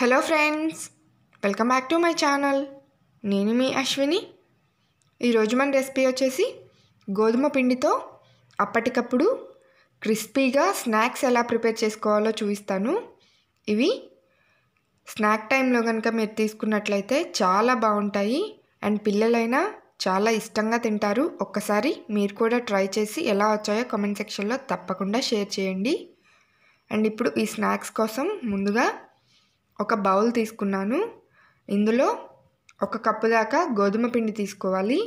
hello friends welcome back to my channel నేను మీ అశ్విని ఈరోజు మన రెసిపీ వచ్చేసి గోధుమ పిండితో అప్పటికప్పుడు క్రిస్పీగా స్నాక్స్ ఎలా ప్రిపేర్ చేసుకోవాలో చూపిస్తాను ఇవి స్నాక్ టైంలో కనుక మీరు తీసుకున్నట్లయితే చాలా బాగుంటాయి అండ్ పిల్లలైనా చాలా ఇష్టంగా తింటారు ఒక్కసారి మీరు కూడా ట్రై చేసి ఎలా వచ్చాయో కామెంట్ సెక్షన్లో తప్పకుండా షేర్ చేయండి అండ్ ఇప్పుడు ఈ స్నాక్స్ కోసం ముందుగా ఒక బౌల్ తీసుకున్నాను ఇందులో ఒక కప్పు దాకా గోధుమ పిండి తీసుకోవాలి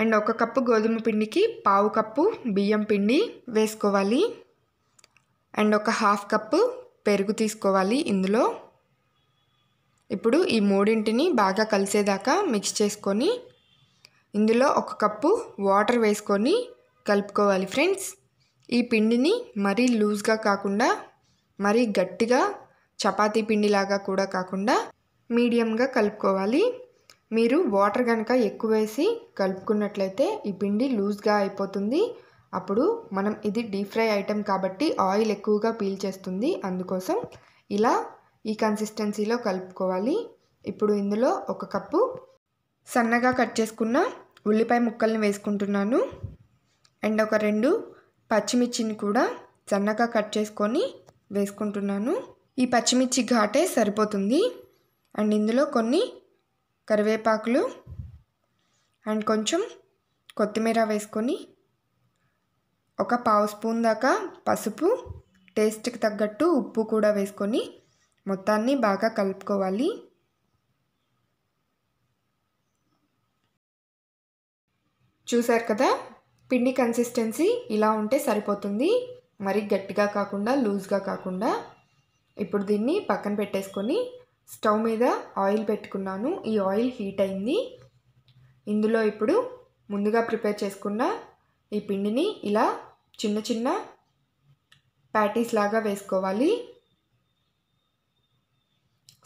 అండ్ ఒక కప్పు గోధుమ పిండికి పావు కప్పు బియ్యం పిండి వేసుకోవాలి అండ్ ఒక హాఫ్ కప్పు పెరుగు తీసుకోవాలి ఇందులో ఇప్పుడు ఈ మూడింటిని బాగా కలిసేదాకా మిక్స్ చేసుకొని ఇందులో ఒక కప్పు వాటర్ వేసుకొని కలుపుకోవాలి ఫ్రెండ్స్ ఈ పిండిని మరీ లూజ్గా కాకుండా మరీ గట్టిగా చపాతీ పిండిలాగా కూడా కాకుండా మీడియంగా కలుపుకోవాలి మీరు వాటర్ కనుక ఎక్కువ వేసి కలుపుకున్నట్లయితే ఈ పిండి లూజ్గా అయిపోతుంది అప్పుడు మనం ఇది డీప్ ఫ్రై ఐటెం కాబట్టి ఆయిల్ ఎక్కువగా పీల్ చేస్తుంది అందుకోసం ఇలా ఈ కన్సిస్టెన్సీలో కలుపుకోవాలి ఇప్పుడు ఇందులో ఒక కప్పు సన్నగా కట్ చేసుకున్న ఉల్లిపాయ ముక్కల్ని వేసుకుంటున్నాను అండ్ ఒక రెండు పచ్చిమిర్చిని కూడా సన్నగా కట్ చేసుకొని వేసుకుంటున్నాను ఈ పచ్చిమిర్చి ఘాటే సరిపోతుంది అండ్ ఇందులో కొన్ని కరివేపాకులు అండ్ కొంచెం కొత్తిమీర వేసుకొని ఒక పావు స్పూన్ దాకా పసుపు టేస్ట్కి తగ్గట్టు ఉప్పు కూడా వేసుకొని మొత్తాన్ని బాగా కలుపుకోవాలి చూసారు కదా పిండి కన్సిస్టెన్సీ ఇలా ఉంటే సరిపోతుంది మరి గట్టిగా కాకుండా లూజ్గా కాకుండా ఇప్పుడు దీన్ని పక్కన పెట్టేసుకొని స్టవ్ మీద ఆయిల్ పెట్టుకున్నాను ఈ ఆయిల్ హీట్ అయింది ఇందులో ఇప్పుడు ముందుగా ప్రిపేర్ చేసుకున్న ఈ పిండిని ఇలా చిన్న చిన్న ప్యాటీస్ లాగా వేసుకోవాలి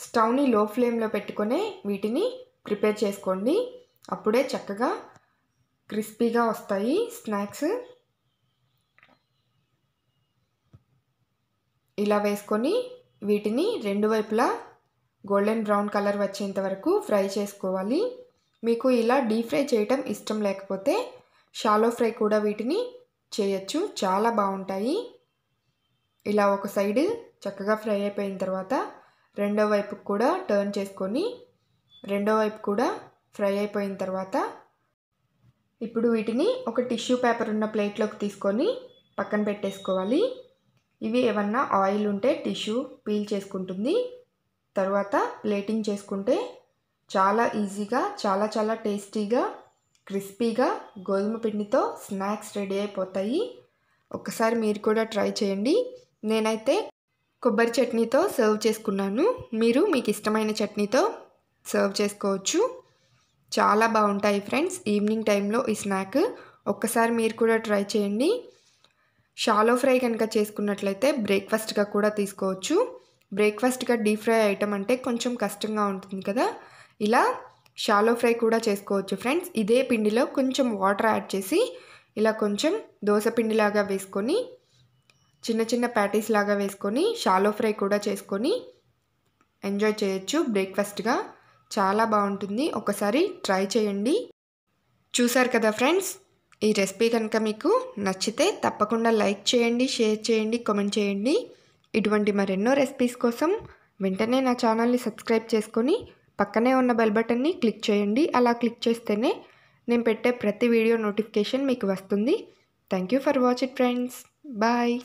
స్టవ్ని లో ఫ్లేమ్లో పెట్టుకొని వీటిని ప్రిపేర్ చేసుకోండి అప్పుడే చక్కగా క్రిస్పీగా వస్తాయి స్నాక్స్ ఇలా వేసుకొని వీటిని రెండు వైపులా గోల్డెన్ బ్రౌన్ కలర్ వచ్చేంత వరకు ఫ్రై చేసుకోవాలి మీకు ఇలా డీప్ ఫ్రై చేయటం ఇష్టం లేకపోతే షాలో ఫ్రై కూడా వీటిని చేయొచ్చు చాలా బాగుంటాయి ఇలా ఒక సైడ్ చక్కగా ఫ్రై అయిపోయిన తర్వాత రెండో వైపు కూడా టర్న్ చేసుకొని రెండో వైపు కూడా ఫ్రై అయిపోయిన తర్వాత ఇప్పుడు వీటిని ఒక టిష్యూ పేపర్ ఉన్న ప్లేట్లోకి తీసుకొని పక్కన పెట్టేసుకోవాలి ఇవి ఏమన్నా ఆయిల్ ఉంటే టిష్యూ పీల్ చేసుకుంటుంది తర్వాత ప్లేటింగ్ చేసుకుంటే చాలా ఈజీగా చాలా చాలా టేస్టీగా క్రిస్పీగా గోధుమ పిండితో స్నాక్స్ రెడీ అయిపోతాయి ఒక్కసారి మీరు కూడా ట్రై చేయండి నేనైతే కొబ్బరి చట్నీతో సర్వ్ చేసుకున్నాను మీరు మీకు ఇష్టమైన చట్నీతో సర్వ్ చేసుకోవచ్చు చాలా బాగుంటాయి ఫ్రెండ్స్ ఈవినింగ్ టైంలో ఈ స్నాక్ ఒక్కసారి మీరు కూడా ట్రై చేయండి షాలో ఫ్రై కనుక చేసుకున్నట్లయితే బ్రేక్ఫాస్ట్గా కూడా తీసుకోవచ్చు బ్రేక్ఫాస్ట్గా డీప్ ఫ్రై ఐటమ్ అంటే కొంచెం కష్టంగా ఉంటుంది కదా ఇలా షాలో ఫ్రై కూడా చేసుకోవచ్చు ఫ్రెండ్స్ ఇదే పిండిలో కొంచెం వాటర్ యాడ్ చేసి ఇలా కొంచెం దోశ పిండిలాగా వేసుకొని చిన్న చిన్న ప్యాటీస్ లాగా వేసుకొని షాలో ఫ్రై కూడా చేసుకొని ఎంజాయ్ చేయొచ్చు బ్రేక్ఫాస్ట్గా చాలా బాగుంటుంది ఒకసారి ట్రై చేయండి చూసారు కదా ఫ్రెండ్స్ ఈ రెసిపీ కనుక మీకు నచ్చితే తప్పకుండా లైక్ చేయండి షేర్ చేయండి కామెంట్ చేయండి ఇటువంటి మరెన్నో రెసిపీస్ కోసం వెంటనే నా ఛానల్ని సబ్స్క్రైబ్ చేసుకొని పక్కనే ఉన్న బెల్ బటన్ని క్లిక్ చేయండి అలా క్లిక్ చేస్తేనే నేను పెట్టే ప్రతి వీడియో నోటిఫికేషన్ మీకు వస్తుంది thank you for watch it friends bye